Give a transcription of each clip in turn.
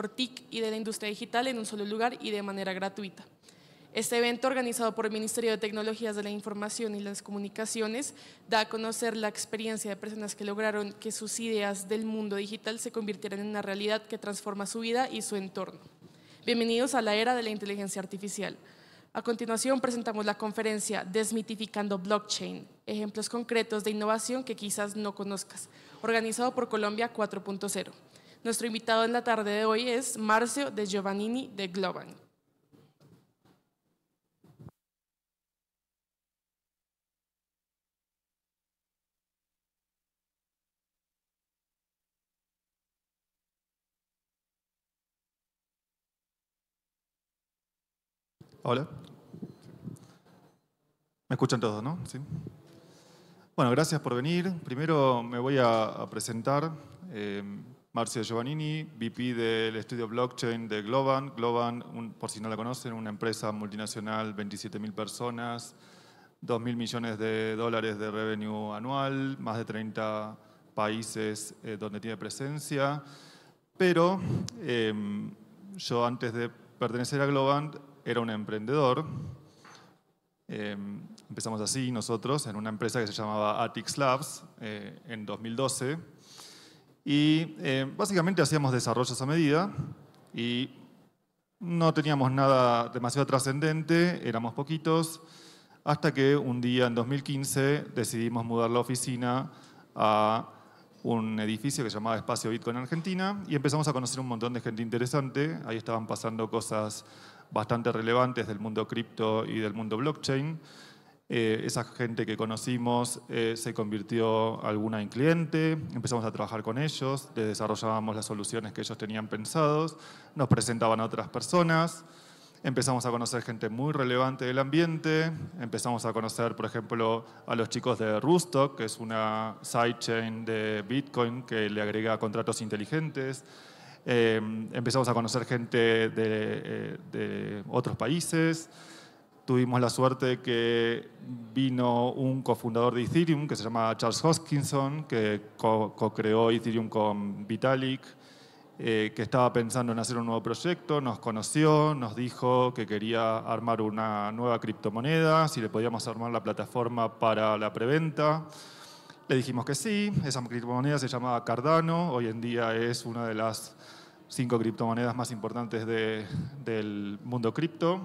TIC y de la industria digital en un solo lugar y de manera gratuita. Este evento, organizado por el Ministerio de Tecnologías de la Información y las Comunicaciones, da a conocer la experiencia de personas que lograron que sus ideas del mundo digital se convirtieran en una realidad que transforma su vida y su entorno. Bienvenidos a la era de la inteligencia artificial. A continuación presentamos la conferencia Desmitificando Blockchain, ejemplos concretos de innovación que quizás no conozcas, organizado por Colombia 4.0. Nuestro invitado en la tarde de hoy es Marcio de Giovannini de Globan. Hola. Me escuchan todos, ¿no? Sí. Bueno, gracias por venir. Primero me voy a, presentar. Eh, Marcia Giovannini, VP del estudio blockchain de Globan. Globan, por si no la conocen, una empresa multinacional, 27.000 personas, 2.000 millones de dólares de revenue anual, más de 30 países eh, donde tiene presencia. Pero em, yo antes de pertenecer a Globan era un emprendedor. Em, empezamos así nosotros en una empresa que se llamaba Atix Labs eh, en 2012 y eh, básicamente hacíamos desarrollos a medida y no teníamos nada demasiado trascendente, éramos poquitos, hasta que un día en 2015 decidimos mudar la oficina a un edificio que se llamaba Espacio Bitcoin Argentina y empezamos a conocer un montón de gente interesante. Ahí estaban pasando cosas bastante relevantes del mundo cripto y del mundo blockchain. Eh, esa gente que conocimos eh, se convirtió alguna en cliente, empezamos a trabajar con ellos, les desarrollábamos las soluciones que ellos tenían pensados, nos presentaban a otras personas, empezamos a conocer gente muy relevante del ambiente, empezamos a conocer, por ejemplo, a los chicos de Rustock, que es una sidechain de Bitcoin que le agrega contratos inteligentes. Eh, empezamos a conocer gente de otros países tuvimos la suerte de que vino un cofundador de Ethereum que se llama Charles Hoskinson, que co-creó Ethereum con Vitalik, eh, que estaba pensando en hacer un nuevo proyecto, nos conoció, nos dijo que quería armar una nueva criptomoneda, si le podíamos armar la plataforma para la preventa. Le dijimos que sí, esa criptomoneda se llamaba Cardano, hoy en día es una de las cinco criptomonedas más importantes del mundo cripto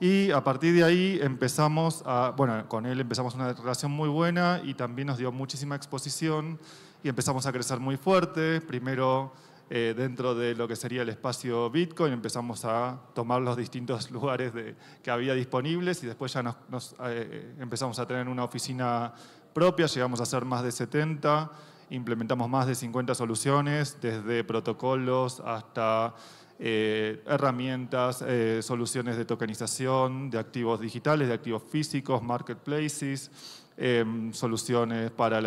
y a partir de ahí empezamos a, bueno, con él empezamos una relación muy buena y también nos dio muchísima exposición y empezamos a crecer muy fuerte. Primero eh, dentro de lo que sería el espacio Bitcoin, empezamos a tomar los distintos lugares de, que había disponibles y después ya nos, eh, empezamos a tener una oficina propia, llegamos a ser más de 70, implementamos más de 50 soluciones, desde protocolos hasta eh, herramientas, eh, soluciones de tokenización, de activos digitales, de activos físicos, marketplaces, em, soluciones para,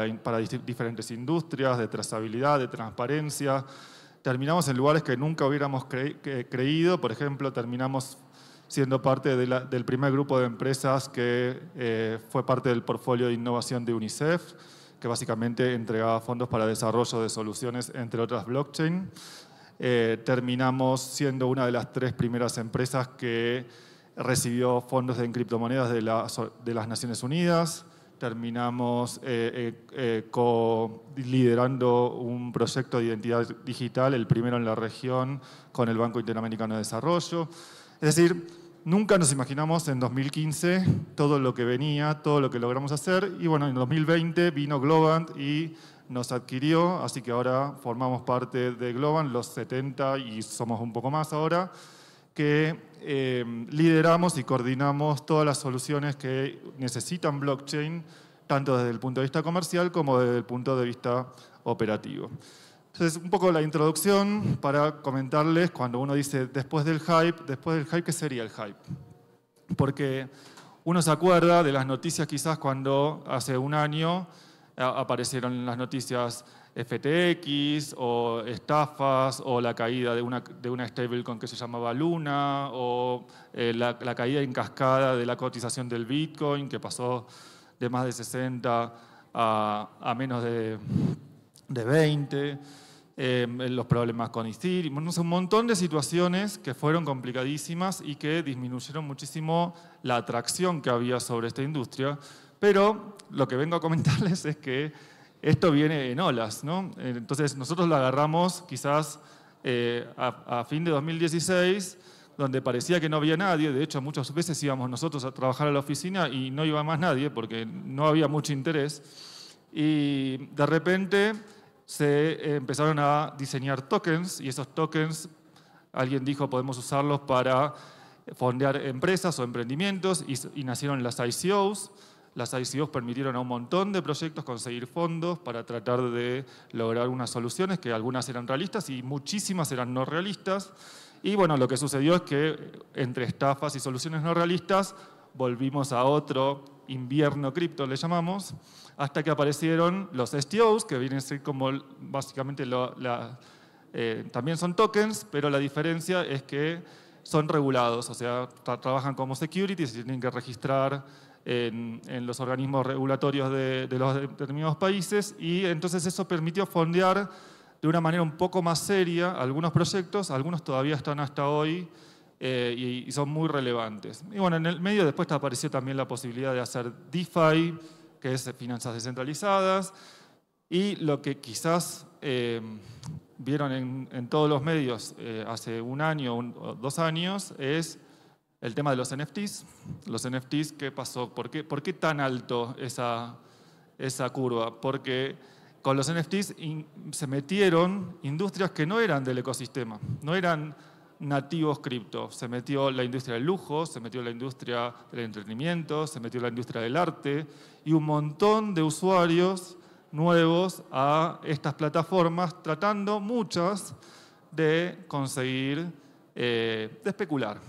diferentes industrias, de trazabilidad, de transparencia. Terminamos en lugares que nunca hubiéramos creído, por ejemplo, terminamos siendo parte del primer grupo de empresas que eh, fue parte del portfolio de innovación de UNICEF, que básicamente entregaba fondos para desarrollo de soluciones, entre otras blockchain. Eh, terminamos siendo una de las tres primeras empresas que recibió fondos en criptomonedas de, la, de las Naciones Unidas, terminamos eh, eh, liderando un proyecto de identidad digital, el primero en la región, con el Banco Interamericano de Desarrollo. Es decir, nunca nos imaginamos en 2015 todo lo que venía, todo lo que logramos hacer, y bueno, en 2020 vino Globant y nos adquirió, así que ahora formamos parte de Globan, los 70 y somos un poco más ahora, que eh, lideramos y coordinamos todas las soluciones que necesitan blockchain, tanto desde el punto de vista comercial como desde el punto de vista operativo. Entonces, un poco la introducción para comentarles cuando uno dice después del hype, después del hype, ¿qué sería el hype? Porque uno se acuerda de las noticias quizás cuando hace un año aparecieron en las noticias FTX o estafas o la caída de una, de una stablecoin que se llamaba Luna o eh, la, caída en cascada de la cotización del Bitcoin que pasó de más de 60 a, a menos de, de 20, em, los problemas con Ethereum, un montón de situaciones que fueron complicadísimas y que disminuyeron muchísimo la atracción que había sobre esta industria pero lo que vengo a comentarles es que esto viene en olas, ¿no? Entonces nosotros lo agarramos quizás eh, a, fin de 2016, donde parecía que no había nadie, de hecho muchas veces íbamos nosotros a trabajar a la oficina y no iba más nadie porque no había mucho interés, y de repente se empezaron a diseñar tokens y esos tokens, alguien dijo, podemos usarlos para fondear empresas o emprendimientos y, y nacieron las ICOs las ICOs permitieron a un montón de proyectos conseguir fondos para tratar de lograr unas soluciones, que algunas eran realistas y muchísimas eran no realistas. Y bueno, lo que sucedió es que entre estafas y soluciones no realistas volvimos a otro invierno cripto, le llamamos, hasta que aparecieron los STOs, que vienen a ser como básicamente la, eh, también son tokens, pero la diferencia es que son regulados, o sea, trabajan como securities y tienen que registrar en, los organismos regulatorios de, los determinados países y entonces eso permitió fondear de una manera un poco más seria algunos proyectos, algunos todavía están hasta hoy eh, y, son muy relevantes. Y bueno, en el medio después apareció también la posibilidad de hacer DeFi, que es finanzas descentralizadas, y lo que quizás... Eh, vieron en, todos los medios eh, hace un año o dos años es el tema de los NFTs. Los NFTs, ¿qué pasó? ¿Por qué, tan alto esa, curva? Porque con los NFTs se metieron industrias que no eran del ecosistema, no eran nativos cripto. Se metió la industria del lujo, se metió la industria del entretenimiento, se metió la industria del arte y un montón de usuarios nuevos a estas plataformas tratando muchas de conseguir, eh, de especular.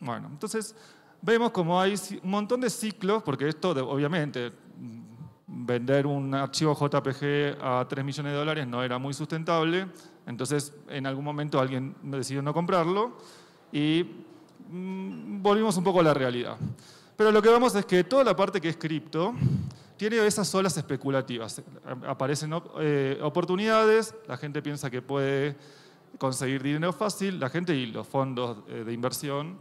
Bueno, entonces vemos como hay un montón de ciclos, porque esto, obviamente, vender un archivo JPG a 3 millones de dólares no era muy sustentable, entonces en algún momento alguien decidió no comprarlo y mm, volvimos un poco a la realidad. Pero lo que vemos es que toda la parte que es cripto tiene esas olas especulativas. Aparecen eh, oportunidades, la gente piensa que puede conseguir dinero fácil, la gente y los fondos eh, de inversión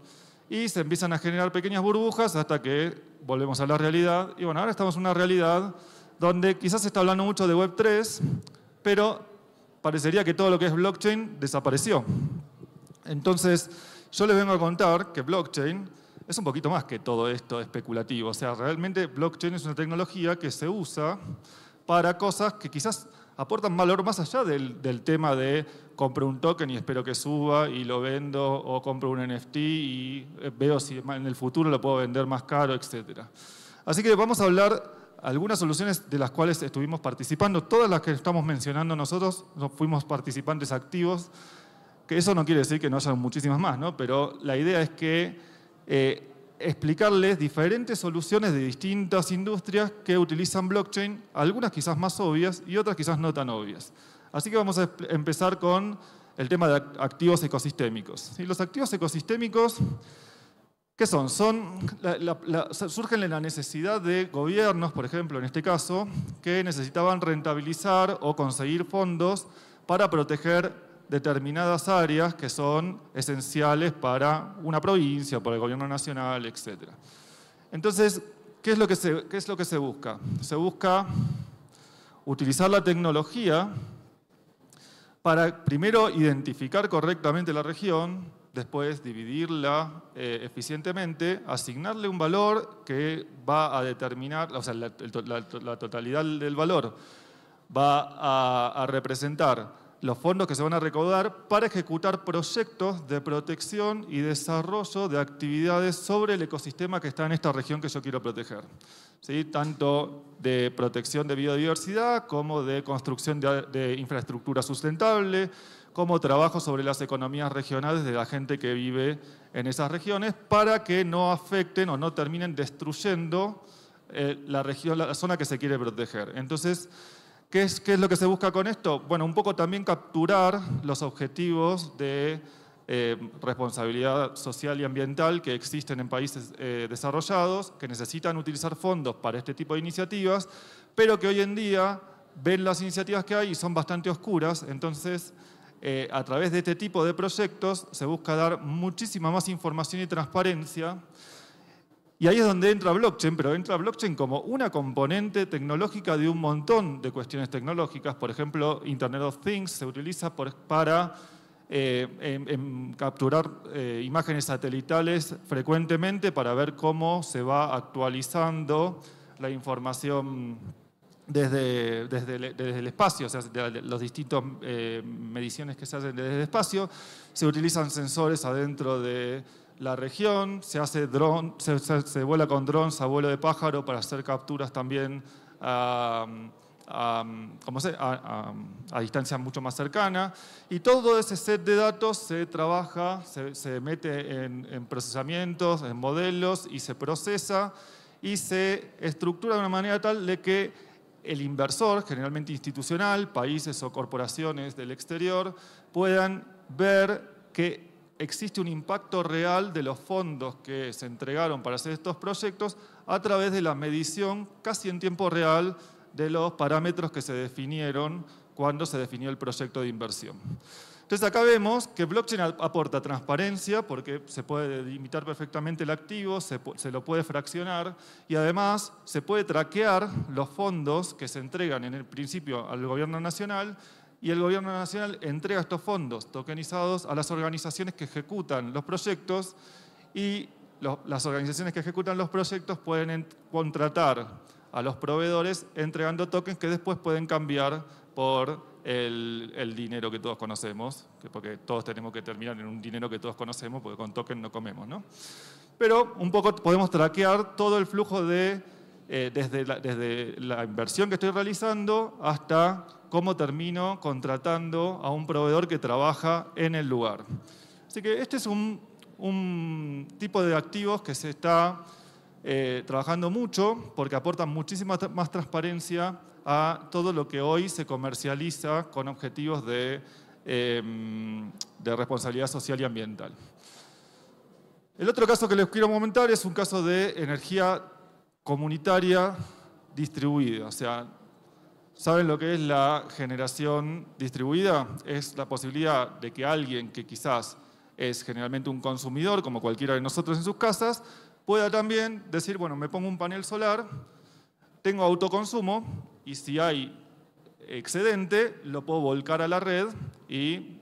y se empiezan a generar pequeñas burbujas hasta que volvemos a la realidad. Y bueno, ahora estamos en una realidad donde quizás se está hablando mucho de Web3, pero parecería que todo lo que es blockchain desapareció. Entonces, yo les vengo a contar que blockchain es un poquito más que todo esto especulativo. O sea, realmente blockchain es una tecnología que se usa para cosas que quizás aportan valor más allá del, tema de compro un token y espero que suba y lo vendo, o compro un NFT y eh, veo si en el futuro lo puedo vender más caro, etc. Así que vamos a hablar algunas soluciones de las cuales estuvimos participando, todas las que estamos mencionando nosotros, fuimos participantes activos, que eso no quiere decir que no haya muchísimas más, ¿no? pero la idea es que eh, explicarles diferentes soluciones de distintas industrias que utilizan blockchain, algunas quizás más obvias y otras quizás no tan obvias. Así que vamos a empezar con el tema de activos ecosistémicos. Y los activos ecosistémicos, ¿qué son? son surgen en la necesidad de gobiernos, por ejemplo, en este caso, que necesitaban rentabilizar o conseguir fondos para proteger determinadas áreas que son esenciales para una provincia, para el gobierno nacional, etc. Entonces, ¿qué es lo que se, qué es lo que se busca? Se busca utilizar la tecnología para primero identificar correctamente la región, después dividirla eh, eficientemente, asignarle un valor que va a determinar, o sea, la, totalidad del valor va a representar los fondos que se van a recaudar para ejecutar proyectos de protección y desarrollo de actividades sobre el ecosistema que está en esta región que yo quiero proteger. ¿Sí? Tanto de protección de biodiversidad como de construcción de, infraestructura sustentable, como trabajo sobre las economías regionales de la gente que vive en esas regiones para que no afecten o no terminen destruyendo eh, la región, la zona que se quiere proteger. Entonces, ¿Qué es, lo que se busca con esto? Bueno, un poco también capturar los objetivos de eh, responsabilidad social y ambiental que existen en países eh, desarrollados, que necesitan utilizar fondos para este tipo de iniciativas, pero que hoy en día ven las iniciativas que hay y son bastante oscuras, entonces eh, a través de este tipo de proyectos se busca dar muchísima más información y transparencia y ahí es donde entra blockchain, pero entra blockchain como una componente tecnológica de un montón de cuestiones tecnológicas. Por ejemplo, Internet of Things se utiliza para eh, capturar eh, imágenes satelitales frecuentemente para ver cómo se va actualizando la información desde, desde, el, espacio, o sea, las distintas eh, mediciones que se hacen desde el espacio. Se utilizan sensores adentro de la región, se, hace dron se, vuela con drones a vuelo de pájaro para hacer capturas también como a, a, distancia mucho más cercana. Y todo ese set de datos se trabaja, se, mete en, en procesamientos, en modelos y se procesa y se estructura de una manera tal de que el inversor, generalmente institucional, países o corporaciones del exterior, puedan ver que existe un impacto real de los fondos que se entregaron para hacer estos proyectos a través de la medición casi en tiempo real de los parámetros que se definieron cuando se definió el proyecto de inversión. Entonces acá vemos que blockchain aporta transparencia porque se puede limitar perfectamente el activo, se, se, lo puede fraccionar y además se puede traquear los fondos que se entregan en el principio al gobierno nacional y el Gobierno Nacional entrega estos fondos tokenizados a las organizaciones que ejecutan los proyectos y las organizaciones que ejecutan los proyectos pueden contratar a los proveedores entregando tokens que después pueden cambiar por el, dinero que todos conocemos, porque todos tenemos que terminar en un dinero que todos conocemos, porque con tokens no comemos, ¿no? Pero un poco podemos traquear todo el flujo de, eh, desde la inversión que estoy realizando hasta cómo termino contratando a un proveedor que trabaja en el lugar. Así que este es un, tipo de activos que se está eh, trabajando mucho porque aportan muchísima más transparencia a todo lo que hoy se comercializa con objetivos de, em, de responsabilidad social y ambiental. El otro caso que les quiero comentar es un caso de energía comunitaria distribuida, o sea, ¿Saben lo que es la generación distribuida? Es la posibilidad de que alguien que quizás es generalmente un consumidor, como cualquiera de nosotros en sus casas, pueda también decir, bueno, me pongo un panel solar, tengo autoconsumo y si hay excedente, lo puedo volcar a la red y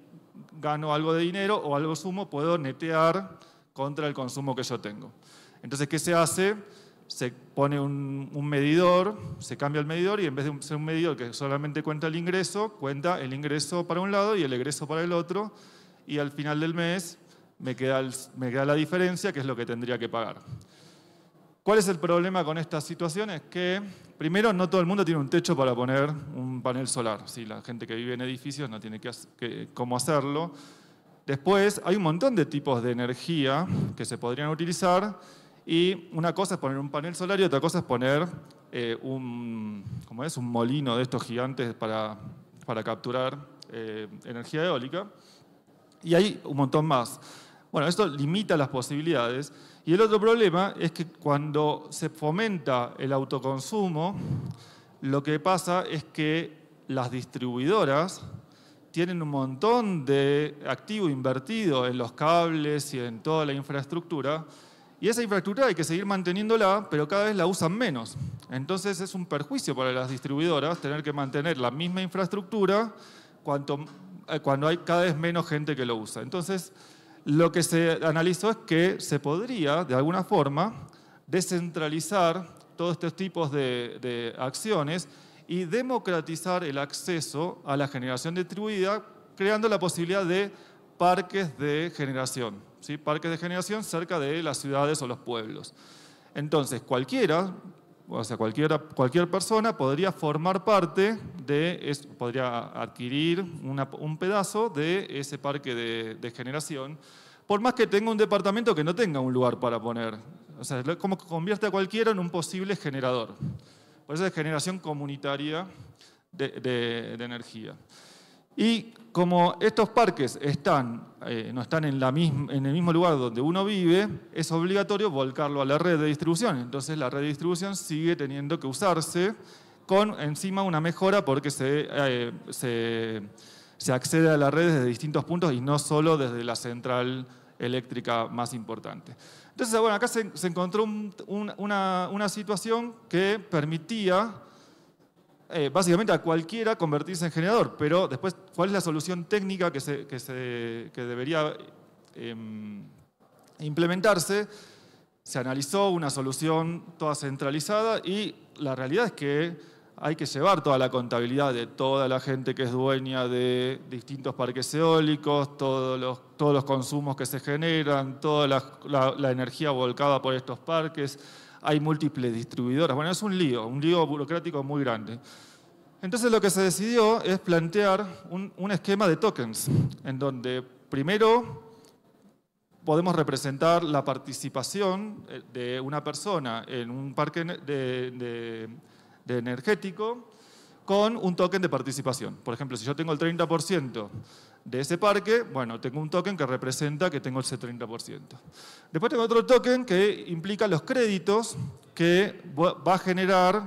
gano algo de dinero o algo sumo, puedo netear contra el consumo que yo tengo. Entonces, ¿qué se hace? se pone un, medidor, se cambia el medidor y en vez de ser un medidor que solamente cuenta el ingreso, cuenta el ingreso para un lado y el egreso para el otro y al final del mes me queda, me queda la diferencia que es lo que tendría que pagar. ¿Cuál es el problema con estas situaciones? Que primero no todo el mundo tiene un techo para poner un panel solar, Si la gente que vive en edificios no tiene cómo hacerlo. Después hay un montón de tipos de energía que se podrían utilizar y una cosa es poner un panel solar y otra cosa es poner eh, un, es? un molino de estos gigantes para, capturar eh, energía eólica. Y hay un montón más. Bueno, esto limita las posibilidades. Y el otro problema es que cuando se fomenta el autoconsumo, lo que pasa es que las distribuidoras tienen un montón de activo invertido en los cables y en toda la infraestructura y esa infraestructura hay que seguir manteniéndola, pero cada vez la usan menos. Entonces es un perjuicio para las distribuidoras tener que mantener la misma infraestructura eh, cuando hay cada vez menos gente que lo usa. Entonces, lo que se analizó es que se podría, de alguna forma, descentralizar todos estos tipos de acciones y democratizar el acceso a la generación distribuida, creando la posibilidad de parques de generación parques de generación cerca de las ciudades o los pueblos. Entonces, cualquiera, o sea, cualquiera, cualquier persona podría formar parte de, podría adquirir un pedazo de ese parque de, generación, por más que tenga un departamento que no tenga un lugar para poner. O sea, como convierte a cualquiera en un posible generador. Por eso es generación comunitaria de, de energía. Y como estos parques están, eh, no están en, la misma, en el mismo lugar donde uno vive, es obligatorio volcarlo a la red de distribución. Entonces la red de distribución sigue teniendo que usarse con encima una mejora porque se, eh, se, accede a la red desde distintos puntos y no solo desde la central eléctrica más importante. Entonces, bueno, acá se, encontró una, una situación que permitía eh, básicamente a cualquiera convertirse en generador, pero después, ¿cuál es la solución técnica que, se, debería em, implementarse? Se analizó una solución toda centralizada y la realidad es que hay que llevar toda la contabilidad de toda la gente que es dueña de distintos parques eólicos, todos los, consumos que se generan, toda la energía volcada por estos parques hay múltiples distribuidoras. Bueno, es un lío, un lío burocrático muy grande. Entonces lo que se decidió es plantear un, esquema de tokens, en donde primero podemos representar la participación eh, de una persona en un parque de, de energético con un token de participación. Por ejemplo, si yo tengo el 30% de ese parque, bueno, tengo un token que representa que tengo c 30%. Después tengo otro token que implica los créditos que va a generar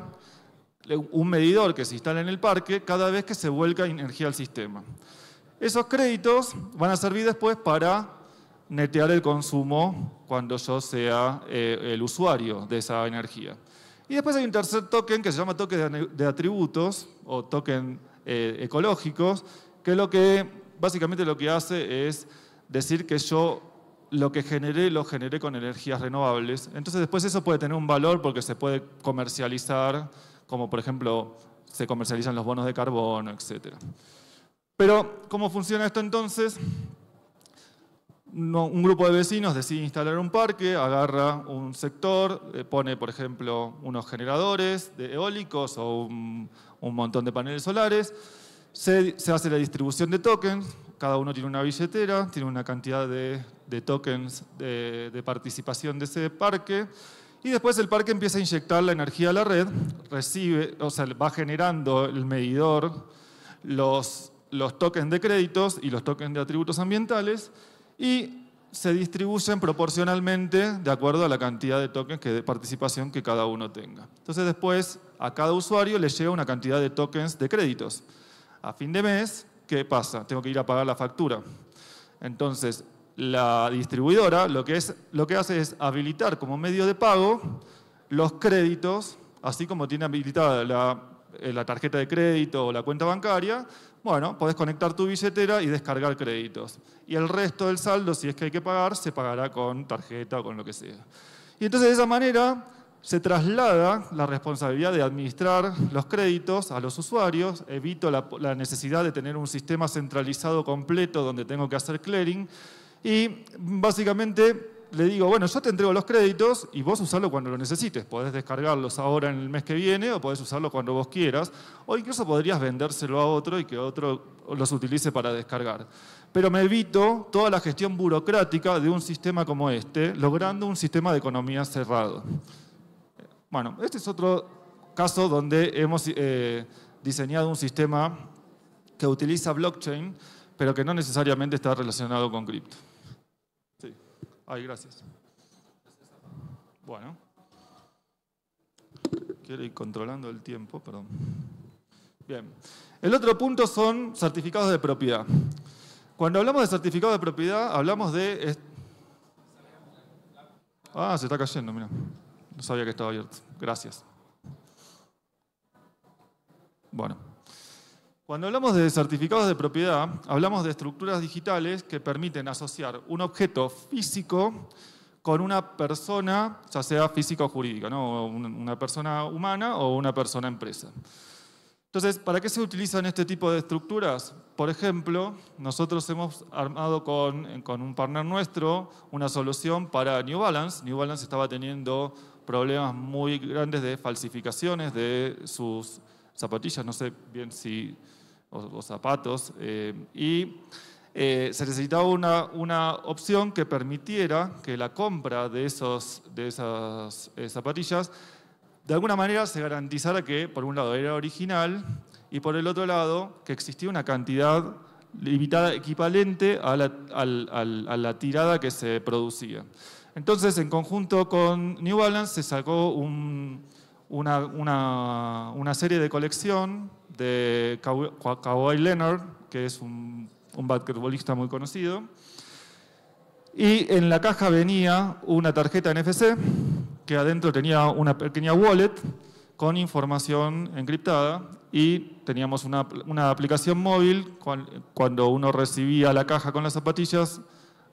un medidor que se instala en el parque cada vez que se vuelca energía al sistema. Esos créditos van a servir después para netear el consumo cuando yo sea eh, el usuario de esa energía. Y después hay un tercer token que se llama token de atributos o token eh, ecológicos, que es lo que básicamente lo que hace es decir que yo lo que generé lo generé con energías renovables. Entonces después eso puede tener un valor porque se puede comercializar, como por ejemplo se comercializan los bonos de carbono, etc. Pero, ¿cómo funciona esto entonces? un grupo de vecinos decide instalar un parque, agarra un sector, eh, pone, por ejemplo, unos generadores de eólicos o un montón de paneles solares, se, hace la distribución de tokens, cada uno tiene una billetera, tiene una cantidad de, tokens de, participación de ese parque, y después el parque empieza a inyectar la energía a la red, recibe, o va generando el medidor, los, tokens de créditos y los tokens de atributos ambientales, y se distribuyen proporcionalmente de acuerdo a la cantidad de tokens de participación que cada uno tenga. Entonces después a cada usuario le llega una cantidad de tokens de créditos. A fin de mes, ¿qué pasa? Tengo que ir a pagar la factura. Entonces, la distribuidora lo que, es, lo que hace es habilitar como medio de pago los créditos, así como tiene habilitada la, eh, la tarjeta de crédito o la cuenta bancaria, bueno, podés conectar tu billetera y descargar créditos. Y el resto del saldo, si es que hay que pagar, se pagará con tarjeta o con lo que sea. Y entonces de esa manera se traslada la responsabilidad de administrar los créditos a los usuarios, evito la, necesidad de tener un sistema centralizado completo donde tengo que hacer clearing y básicamente le digo, bueno, yo te entrego los créditos y vos usarlo cuando lo necesites. Podés descargarlos ahora en el mes que viene o podés usarlo cuando vos quieras o incluso podrías vendérselo a otro y que otro los utilice para descargar. Pero me evito toda la gestión burocrática de un sistema como este, logrando un sistema de economía cerrado. Bueno, este es otro caso donde hemos eh, diseñado un sistema que utiliza blockchain, pero que no necesariamente está relacionado con cripto. Sí. Ay, gracias. Bueno. Quiero ir controlando el tiempo, perdón. Bien. El otro punto son certificados de propiedad. Cuando hablamos de certificados de propiedad, hablamos de... Ah, se está cayendo, mira. No sabía que estaba abierto. Gracias. Bueno. Cuando hablamos de certificados de propiedad, hablamos de estructuras digitales que permiten asociar un objeto físico con una persona, ya sea física o jurídica, ¿no? una persona humana o una persona empresa. Entonces, ¿para qué se utilizan este tipo de estructuras? Por ejemplo, nosotros hemos armado con, con, un partner nuestro una solución para New Balance. New Balance estaba teniendo problemas muy grandes de falsificaciones de sus zapatillas, no sé bien si, o, zapatos, eh, y eh, se necesitaba una, una, opción que permitiera que la compra de, esos, de esas eh, zapatillas de alguna manera se garantizara que, por un lado, era original y por el otro lado, que existía una cantidad limitada equivalente a la tirada que se producía. Entonces, en conjunto con New Balance, se sacó una, serie de colección de Kawhi Leonard, que es un, un basquetbolista muy conocido. Y en la caja venía una tarjeta NFC que adentro tenía una pequeña wallet con información encriptada y teníamos una aplicación móvil. Cuando uno recibía la caja con las zapatillas,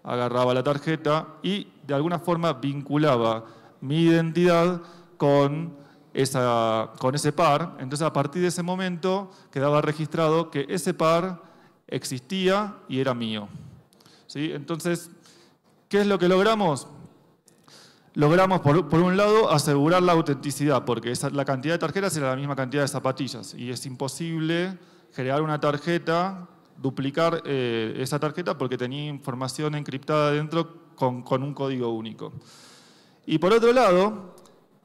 agarraba la tarjeta y de alguna forma vinculaba mi identidad con, esa, con ese par. Entonces a partir de ese momento quedaba registrado que ese par existía y era mío. ¿Sí? Entonces, ¿qué es lo que logramos? logramos, por, un lado, asegurar la autenticidad, porque la cantidad de tarjetas era la misma cantidad de zapatillas, y es imposible crear una tarjeta duplicar eh, esa tarjeta porque tenía información encriptada dentro con, un código único. Y por otro lado,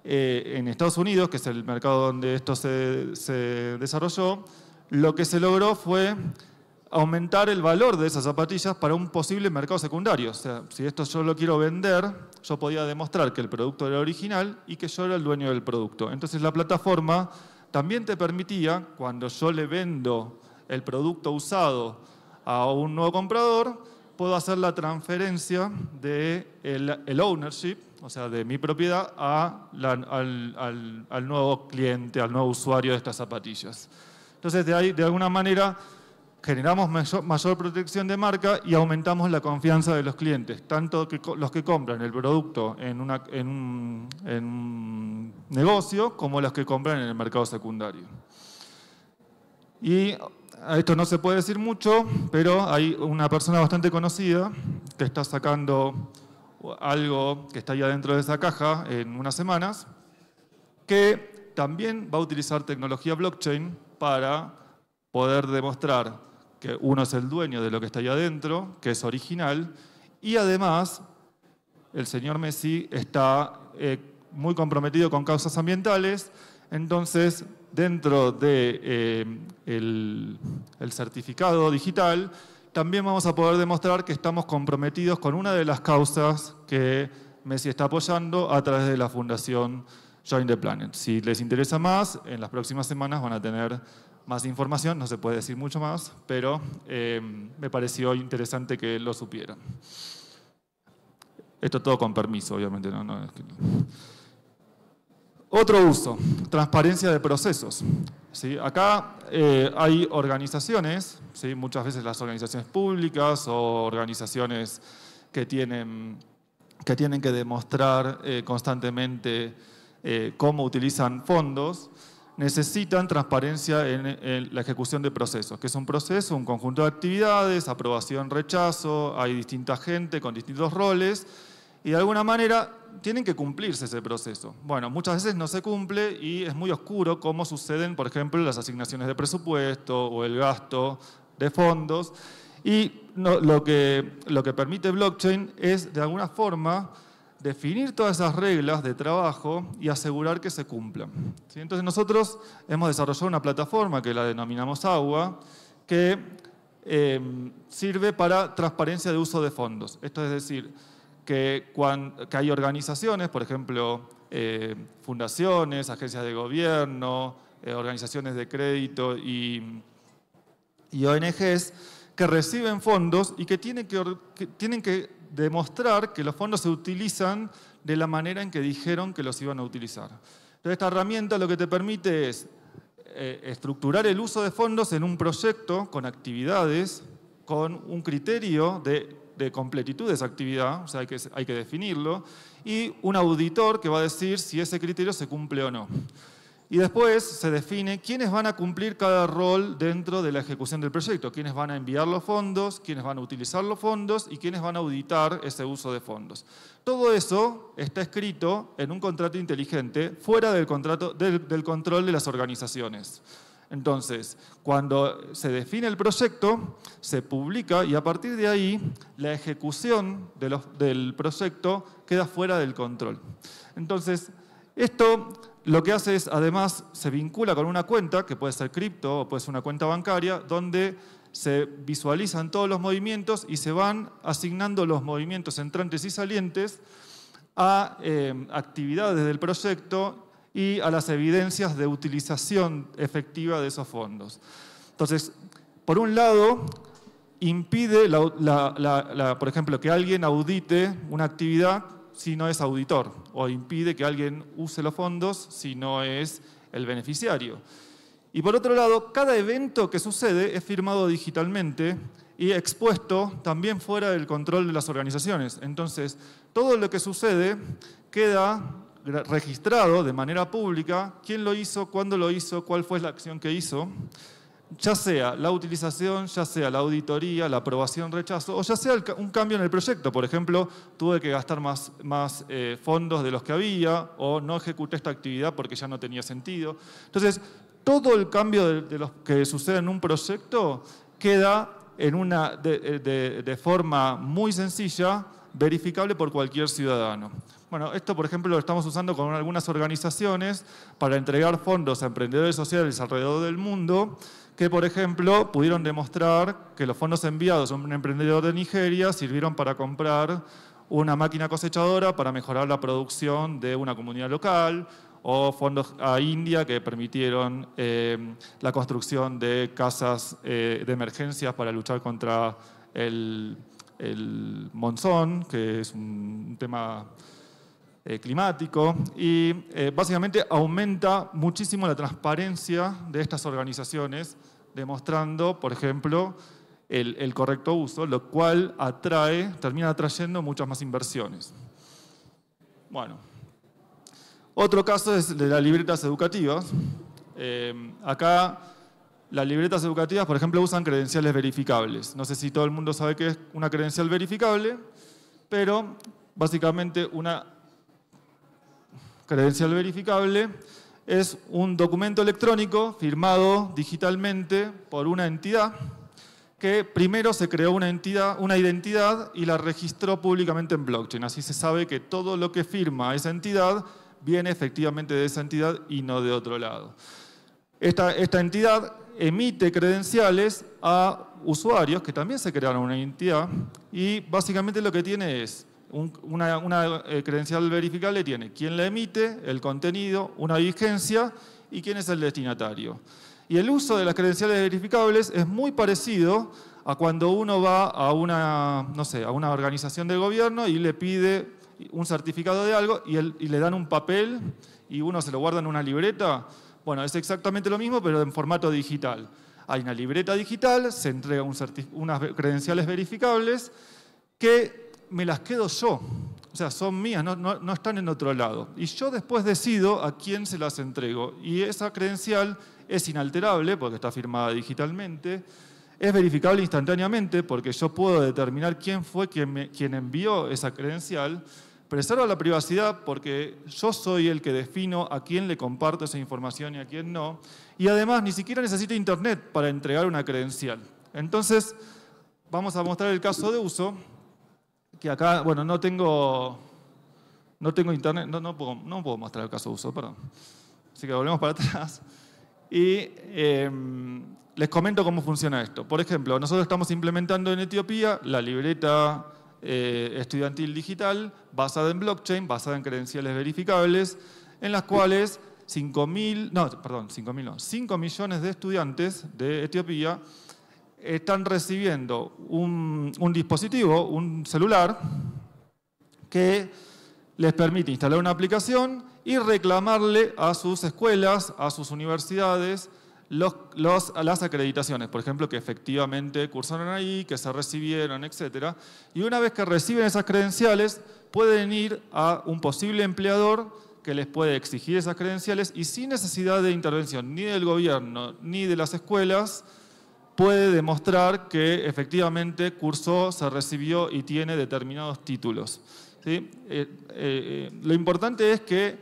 eh, en Estados Unidos, que es el mercado donde esto se, se desarrolló, lo que se logró fue aumentar el valor de esas zapatillas para un posible mercado secundario. O sea, si esto yo lo quiero vender, yo podía demostrar que el producto era original y que yo era el dueño del producto. Entonces la plataforma también te permitía, cuando yo le vendo el producto usado a un nuevo comprador, puedo hacer la transferencia del de el, ownership, o sea, de mi propiedad, a al, nuevo cliente, al nuevo usuario de estas zapatillas. Entonces, de ahí, de alguna manera, generamos mayor, protección de marca y aumentamos la confianza de los clientes, tanto los que compran el producto en, una, un, en un negocio como los que compran en el mercado secundario. Y a esto no se puede decir mucho, pero hay una persona bastante conocida que está sacando algo que está ahí adentro de esa caja en unas semanas, que también va a utilizar tecnología blockchain para poder demostrar que uno es el dueño de lo que está ahí adentro, que es original, y además el señor Messi está eh, muy comprometido con causas ambientales, entonces dentro del eh, certificado digital, también vamos a poder demostrar que estamos comprometidos con una de las causas que Messi está apoyando a través de la Fundación Join the Planet. Si les interesa más, en las próximas semanas van a tener más información, no se puede decir mucho más, pero eh, me pareció interesante que lo supieran. Esto todo con permiso, obviamente, no, otro uso, transparencia de procesos. Acá eh, hay organizaciones, muchas veces las organizaciones públicas o organizaciones que tienen que, demostrar eh, constantemente eh, cómo utilizan fondos, necesitan transparencia en, en, la ejecución de procesos, que es un proceso, un conjunto de actividades, aprobación, rechazo, hay distinta gente con distintos roles y de alguna manera tienen que cumplirse ese proceso. Bueno, muchas veces no se cumple y es muy oscuro cómo suceden, por ejemplo, las asignaciones de presupuesto o el gasto de fondos. Y lo, que, lo que permite blockchain es, de alguna forma, definir todas esas reglas de trabajo y asegurar que se cumplan. Entonces nosotros hemos desarrollado una plataforma que la denominamos Agua, que eh, sirve para transparencia de uso de fondos. Esto es decir, que, hay organizaciones, por ejemplo, eh, fundaciones, agencias de gobierno, eh, organizaciones de crédito y, ONGs que reciben fondos y que tienen que, tienen que demostrar que los fondos se utilizan de la manera en que dijeron que los iban a utilizar. Entonces, esta herramienta lo que te permite es eh, estructurar el uso de fondos en un proyecto con actividades, con un criterio de de completitud de esa actividad, o sea, hay que, hay que definirlo, y un auditor que va a decir si ese criterio se cumple o no. Y después se define quiénes van a cumplir cada rol dentro de la ejecución del proyecto, quiénes van a enviar los fondos, quiénes van a utilizar los fondos y quiénes van a auditar ese uso de fondos. Todo eso está escrito en un contrato inteligente fuera del, contrato, del control de las organizaciones. Entonces, cuando se define el proyecto, se publica y a partir de ahí la ejecución del proyecto queda fuera del control. Entonces, esto lo que hace es, además, se vincula con una cuenta, que puede ser cripto o puede ser una cuenta bancaria, donde se visualizan todos los movimientos y se van asignando los movimientos entrantes y salientes a eh, actividades del proyecto y a las evidencias de utilización efectiva de esos fondos. Entonces, por un lado, impide, por ejemplo, que alguien audite una actividad si no es auditor, o impide que alguien use los fondos si no es el beneficiario. Y por otro lado, cada evento que sucede es firmado digitalmente y expuesto también fuera del control de las organizaciones. Entonces, todo lo que sucede queda registrado de manera pública quién lo hizo, cuándo lo hizo, cuál fue la acción que hizo, ya sea la utilización, ya sea la auditoría, la aprobación, rechazo, o ya sea un cambio en el proyecto. Por ejemplo, tuve que gastar más, más eh, fondos de los que había o no ejecuté esta actividad porque ya no tenía sentido. Entonces, todo el cambio de, los que sucede en un proyecto queda en una, de forma muy sencilla verificable por cualquier ciudadano. Bueno, esto por ejemplo lo estamos usando con algunas organizaciones para entregar fondos a emprendedores sociales alrededor del mundo que por ejemplo pudieron demostrar que los fondos enviados a un emprendedor de Nigeria sirvieron para comprar una máquina cosechadora para mejorar la producción de una comunidad local o fondos a India que permitieron eh, la construcción de casas eh, de emergencias para luchar contra el monzón, que es un tema eh, climático y eh, básicamente aumenta muchísimo la transparencia de estas organizaciones, demostrando, por ejemplo, el, correcto uso, lo cual atrae, termina atrayendo muchas más inversiones. Bueno, otro caso es de las libretas educativas. Eh, acá las libretas educativas, por ejemplo, usan credenciales verificables. No sé si todo el mundo sabe qué es una credencial verificable, pero básicamente una credencial verificable es un documento electrónico firmado digitalmente por una entidad que primero se creó una, entidad, una identidad y la registró públicamente en blockchain. Así se sabe que todo lo que firma esa entidad viene efectivamente de esa entidad y no de otro lado. Esta, esta entidad emite credenciales a usuarios que también se crearon una entidad y básicamente lo que tiene es una, eh, credencial verificable tiene quién la emite, el contenido, una vigencia y quién es el destinatario. Y el uso de las credenciales verificables es muy parecido a cuando uno va a una, no sé, a una organización del gobierno y le pide un certificado de algo y, le dan un papel y uno se lo guarda en una libreta. Bueno, es exactamente lo mismo, pero en formato digital. Hay una libreta digital, se entrega unas credenciales verificables que me las quedo yo. O sea, son mías, no, están en otro lado. Y yo después decido a quién se las entrego. Y esa credencial es inalterable porque está firmada digitalmente. Es verificable instantáneamente porque yo puedo determinar quién fue quien envió esa credencial. Preserva la privacidad porque yo soy el que defino a quién le comparto esa información y a quién no. Y además ni siquiera necesito internet para entregar una credencial. Entonces, vamos a mostrar el caso de uso que acá, bueno, no tengo, no tengo internet, no, no, puedo, mostrar el caso de uso, perdón. Así que volvemos para atrás. Y em, les comento cómo funciona esto. Por ejemplo, nosotros estamos implementando en Etiopía la libreta eh, estudiantil digital basada en blockchain, basada en credenciales verificables, en las cuales 5.000, no, perdón, 5.000 no, 5 millones de estudiantes de Etiopía están recibiendo un, dispositivo, un celular, que les permite instalar una aplicación y reclamarle a sus escuelas, a sus universidades, los, las acreditaciones, por ejemplo, que efectivamente cursaron ahí, que se recibieron, etc. Y una vez que reciben esas credenciales, pueden ir a un posible empleador que les puede exigir esas credenciales y sin necesidad de intervención ni del gobierno ni de las escuelas, puede demostrar que efectivamente cursó, se recibió y tiene determinados títulos. Eh, eh, eh, lo importante es que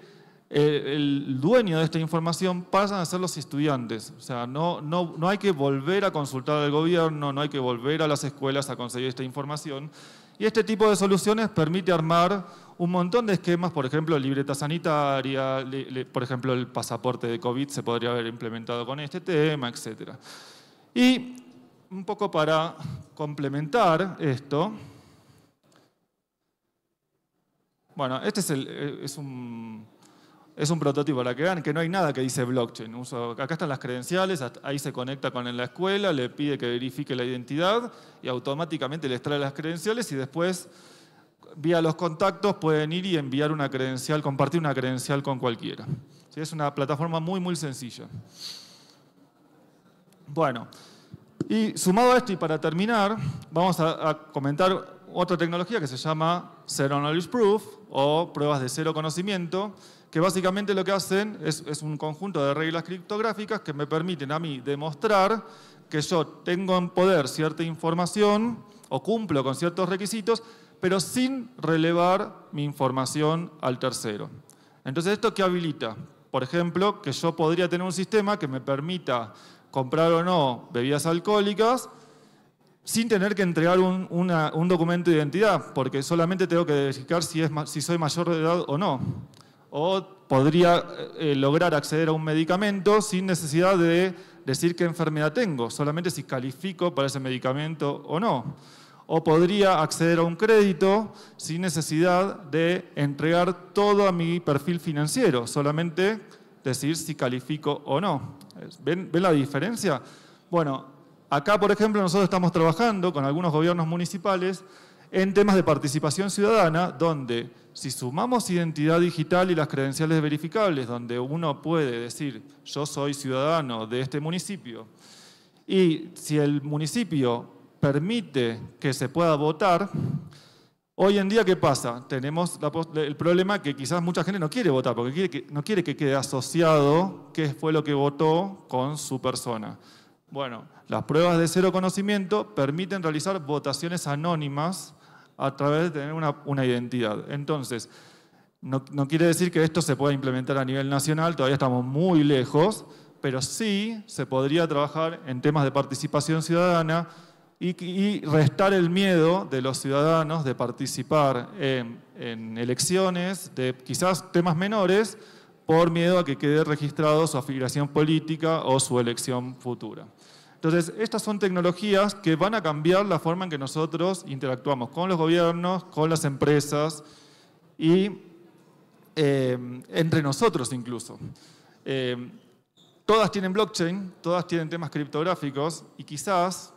el dueño de esta información pasan a ser los estudiantes. O sea, no, no, no hay que volver a consultar al gobierno, no hay que volver a las escuelas a conseguir esta información. Y este tipo de soluciones permite armar un montón de esquemas, por ejemplo, libreta sanitaria, por ejemplo, el pasaporte de COVID se podría haber implementado con este tema, etcétera. Y un poco para complementar esto, bueno, este eh, es, un, prototipo para que vean que no hay nada que dice blockchain. acá están las credenciales, ahí se conecta con la escuela, le pide que verifique la identidad y automáticamente le extrae las credenciales y después vía los contactos pueden ir y enviar una credencial, compartir una credencial con cualquiera. Es una plataforma muy, muy sencilla. Bueno, y sumado a esto y para terminar, vamos a, comentar otra tecnología que se llama Zero Knowledge Proof o pruebas de cero conocimiento, que básicamente lo que hacen es, es, un conjunto de reglas criptográficas que me permiten a mí demostrar que yo tengo en poder cierta información o cumplo con ciertos requisitos, pero sin relevar mi información al tercero. Entonces, ¿esto qué habilita? Por ejemplo, que yo podría tener un sistema que me permita comprar o no bebidas alcohólicas sin tener que entregar un, documento de identidad, porque solamente tengo que verificar si, es, si soy mayor de edad o no. O podría eh, lograr acceder a un medicamento sin necesidad de decir qué enfermedad tengo, solamente si califico para ese medicamento o no. O podría acceder a un crédito sin necesidad de entregar todo a mi perfil financiero, solamente decir si califico o no. ¿Ven, ¿Ven la diferencia? Bueno, acá, por ejemplo, nosotros estamos trabajando con algunos gobiernos municipales en temas de participación ciudadana, donde si sumamos identidad digital y las credenciales verificables, donde uno puede decir, yo soy ciudadano de este municipio, y si el municipio permite que se pueda votar, Hoy en día, ¿qué pasa? Tenemos el problema que quizás mucha gente no quiere votar, porque no quiere que quede asociado qué fue lo que votó con su persona. Bueno, las pruebas de cero conocimiento permiten realizar votaciones anónimas a través de tener una, identidad. Entonces, no, no, quiere decir que esto se pueda implementar a nivel nacional, todavía estamos muy lejos, pero sí se podría trabajar en temas de participación ciudadana, y, restar el miedo de los ciudadanos de participar en, elecciones de quizás temas menores por miedo a que quede registrado su afiliación política o su elección futura. Entonces, estas son tecnologías que van a cambiar la forma en que nosotros interactuamos con los gobiernos, con las empresas y eh, entre nosotros incluso. Eh, todas tienen blockchain, todas tienen temas criptográficos y quizás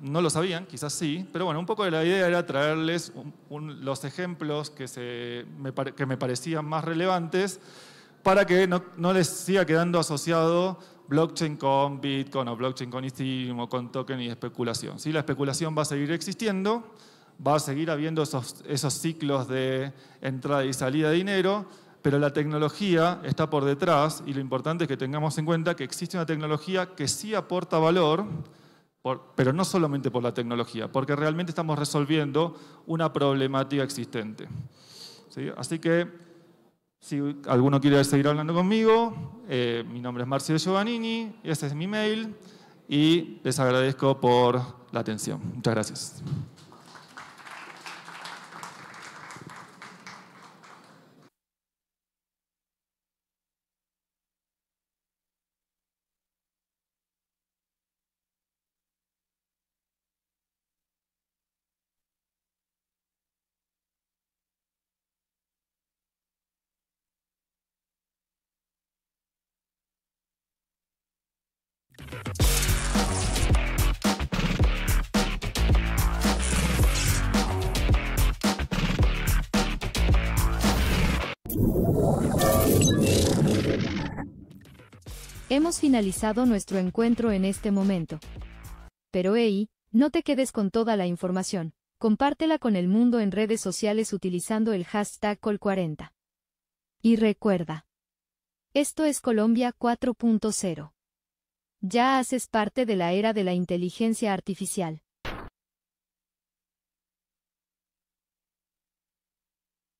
no lo sabían, quizás sí, pero bueno, un poco de la idea era traerles los ejemplos que, se, me, parecían más relevantes para que no, les siga quedando asociado blockchain con Bitcoin o blockchain con Ethereum o con token y especulación. ¿sí? La especulación va a seguir existiendo, va a seguir habiendo esos, esos ciclos de entrada y salida de dinero, pero la tecnología está por detrás y lo importante es que tengamos en cuenta que existe una tecnología que sí aporta valor, pero no solamente por la tecnología, porque realmente estamos resolviendo una problemática existente. Así que, si alguno quiere seguir hablando conmigo, eh, mi nombre es Marcio Giovannini, ese es mi mail, y les agradezco por la atención. Muchas gracias. Hemos finalizado nuestro encuentro en este momento. Pero hey, no te quedes con toda la información, compártela con el mundo en redes sociales utilizando el hashtag Col40. Y recuerda, esto es Colombia 4.0. Ya haces parte de la era de la inteligencia artificial.